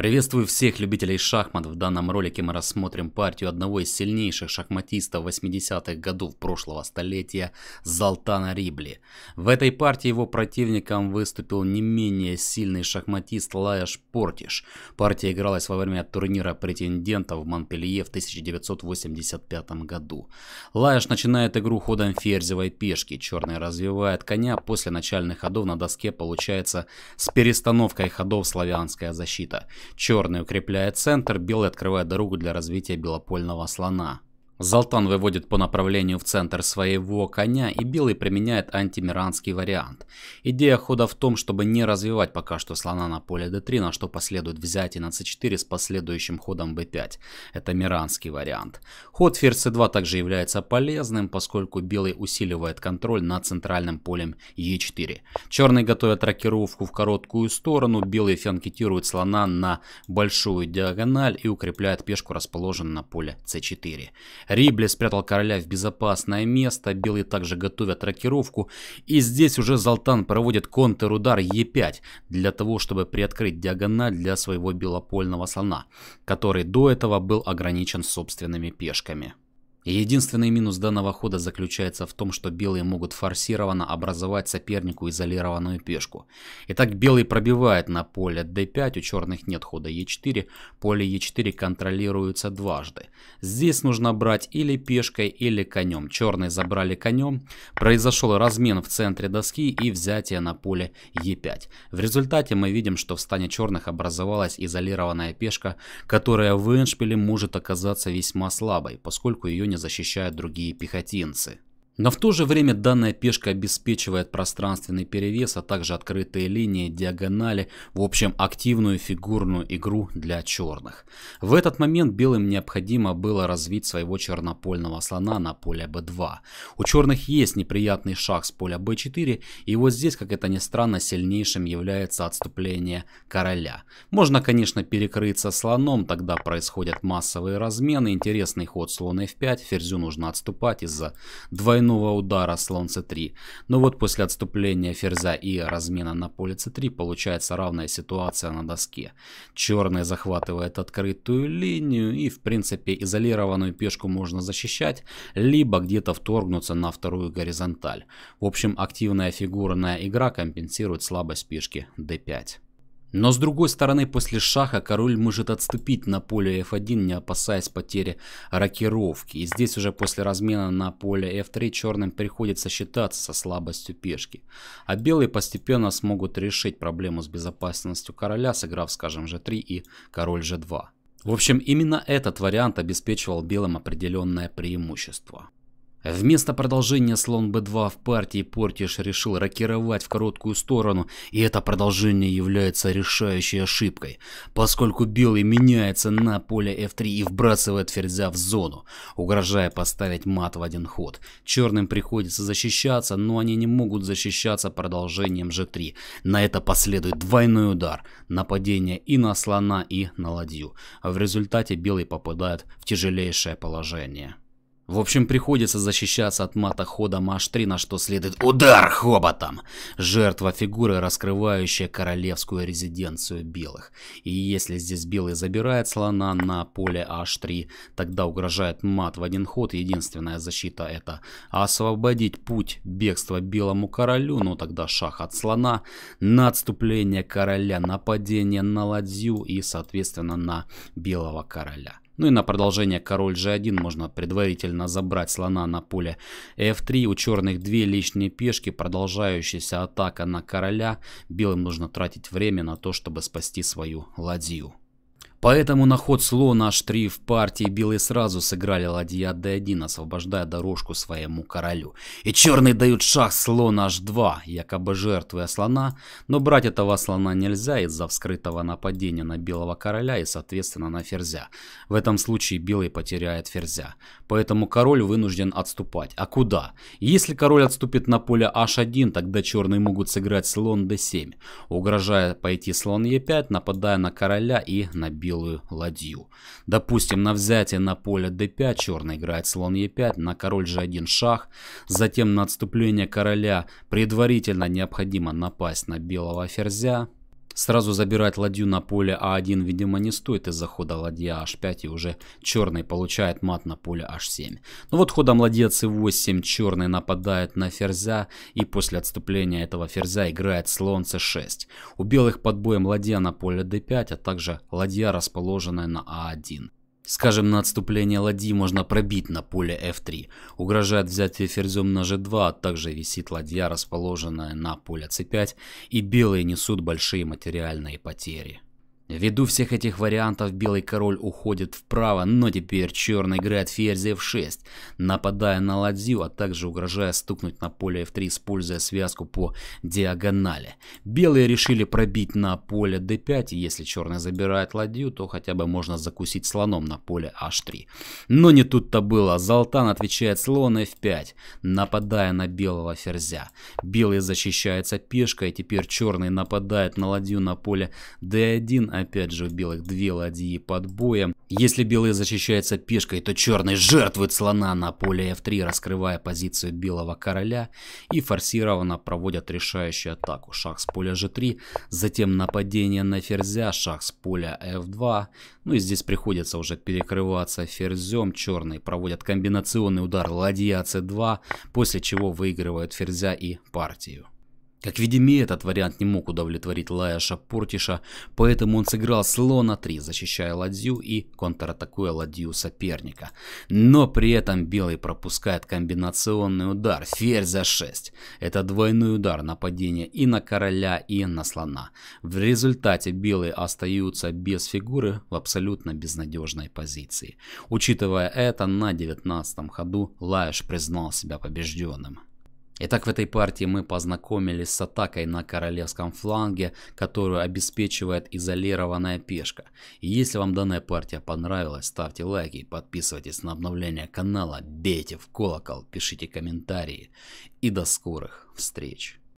Приветствую всех любителей шахмат. В данном ролике мы рассмотрим партию одного из сильнейших шахматистов 80-х годов прошлого столетия Золтана Рибли. В этой партии его противником выступил не менее сильный шахматист Лаяш Портиш. Партия игралась во время турнира претендентов в Монпелье в 1985 году. Лаяш начинает игру ходом ферзевой пешки. Черный развивает коня. После начальных ходов на доске получается с перестановкой ходов славянская защита. Черный укрепляет центр, белый открывает дорогу для развития белопольного слона. Залтан выводит по направлению в центр своего коня, и Белый применяет антимиранский вариант. Идея хода в том, чтобы не развивать пока что слона на поле d3, на что последует взятие на c4 с последующим ходом b5. Это миранский вариант. Ход ферзь c2 также является полезным, поскольку Белый усиливает контроль над центральным полем e4. Черный готовит рокировку в короткую сторону, Белый фианкетирует слона на большую диагональ и укрепляет пешку, расположенную на поле c4. Рибли спрятал короля в безопасное место, белые также готовят рокировку, и здесь уже Золтан проводит контрудар Е5 для того, чтобы приоткрыть диагональ для своего белопольного слона, который до этого был ограничен собственными пешками. Единственный минус данного хода заключается в том, что белые могут форсированно образовать сопернику изолированную пешку. Итак, белый пробивает на поле d5, у черных нет хода e4, поле e4 контролируется дважды. Здесь нужно брать или пешкой, или конем. Черные забрали конем, произошел размен в центре доски и взятие на поле e5. В результате мы видим, что в стане черных образовалась изолированная пешка, которая в эншпиле может оказаться весьма слабой, поскольку ее защищают другие пехотинцы. Но в то же время данная пешка обеспечивает пространственный перевес, а также открытые линии, диагонали, в общем активную фигурную игру для черных. В этот момент белым необходимо было развить своего чернопольного слона на поле b2. У черных есть неприятный шаг с поля b4, и вот здесь, как это ни странно, сильнейшим является отступление короля. Можно, конечно, перекрыться слоном, тогда происходят массовые размены, интересный ход слон f5, ферзю нужно отступать из-за двойного двойного удара слон c3. Но вот после отступления ферзя и размена на поле c3 получается равная ситуация на доске. Черный захватывает открытую линию и в принципе изолированную пешку можно защищать, либо где-то вторгнуться на вторую горизонталь. В общем, активная фигурная игра компенсирует слабость пешки d5. Но с другой стороны, после шаха король может отступить на поле f1, не опасаясь потери рокировки. И здесь уже после размена на поле f3 черным приходится считаться со слабостью пешки. А белые постепенно смогут решить проблему с безопасностью короля, сыграв, скажем, g3 и король g2. В общем, именно этот вариант обеспечивал белым определенное преимущество. Вместо продолжения слон b 2 в партии Портиш решил рокировать в короткую сторону, и это продолжение является решающей ошибкой, поскольку белый меняется на поле F3 и вбрасывает ферзя в зону, угрожая поставить мат в один ход. Черным приходится защищаться, но они не могут защищаться продолжением G3. На это последует двойной удар, нападение и на слона, и на ладью. В результате белый попадает в тяжелейшее положение. В общем, приходится защищаться от мата хода H3, на что следует удар хоботом. Жертва фигуры, раскрывающая королевскую резиденцию белых. И если здесь белый забирает слона на поле H3, тогда угрожает мат в один ход. Единственная защита это освободить путь бегства белому королю, ну тогда шах от слона, на отступление короля, нападение на ладью и соответственно на белого короля. Ну и на продолжение король g1 можно предварительно забрать слона на поле f3. У черных две лишние пешки, продолжающаяся атака на короля. Белым нужно тратить время на то, чтобы спасти свою ладью. Поэтому на ход слона в партии белые сразу сыграли ладья d1, освобождая дорожку своему королю. И черные дают шах слона h2, якобы жертвуя слона, но брать этого слона нельзя из-за вскрытого нападения на белого короля и соответственно на ферзя. В этом случае белый потеряет ферзя. Поэтому король вынужден отступать. А куда? Если король отступит на поле h1, тогда черные могут сыграть слон d7, угрожая пойти слон e5, нападая на короля и на белого белую ладью. Допустим, на взятие на поле d5 черный играет слон e5, на король g1 шах, затем на отступление короля предварительно необходимо напасть на белого ферзя, Сразу забирать ладью на поле А1, видимо, не стоит из-за хода ладья а H5 и уже черный получает мат на поле H7. А ну вот ходом ладья C8 черный нападает на ферзя и после отступления этого ферзя играет слон C6. У белых под боем ладья на поле D5, а также ладья, расположенная на А1. Скажем, на отступление ладьи можно пробить на поле f3. Угрожает взятие ферзем на g2, а также висит ладья, расположенная на поле c5, и белые несут большие материальные потери. Ввиду всех этих вариантов белый король уходит вправо, но теперь черный играет ферзь f6, нападая на ладью, а также угрожая стукнуть на поле f3, используя связку по диагонали. Белые решили пробить на поле d5, и если черный забирает ладью, то хотя бы можно закусить слоном на поле h3. Но не тут-то было, Золтан отвечает слон f5, нападая на белого ферзя. Белый защищается пешкой, теперь черный нападает на ладью на поле d1, а Опять же у белых две ладьи под боем. Если белый защищается пешкой, то черный жертвует слона на поле f3, раскрывая позицию белого короля и форсированно проводят решающую атаку. Шах с поля g3, затем нападение на ферзя, шах с поля f2. Ну и здесь приходится уже перекрываться ферзем. Черные проводят комбинационный удар ладья c2, после чего выигрывают ферзя и партию. Как видимо, этот вариант не мог удовлетворить Лаяша Портиша, поэтому он сыграл слона на 3, защищая ладью и контратакуя ладью соперника. Но при этом белый пропускает комбинационный удар, ферзь за 6. Это двойной удар нападения и на короля, и на слона. В результате белые остаются без фигуры в абсолютно безнадежной позиции. Учитывая это, на 19 ходу Лаяш признал себя побежденным. Итак, в этой партии мы познакомились с атакой на королевском фланге, которую обеспечивает изолированная пешка. И если вам данная партия понравилась, ставьте лайки, подписывайтесь на обновление канала, бейте в колокол, пишите комментарии. И до скорых встреч!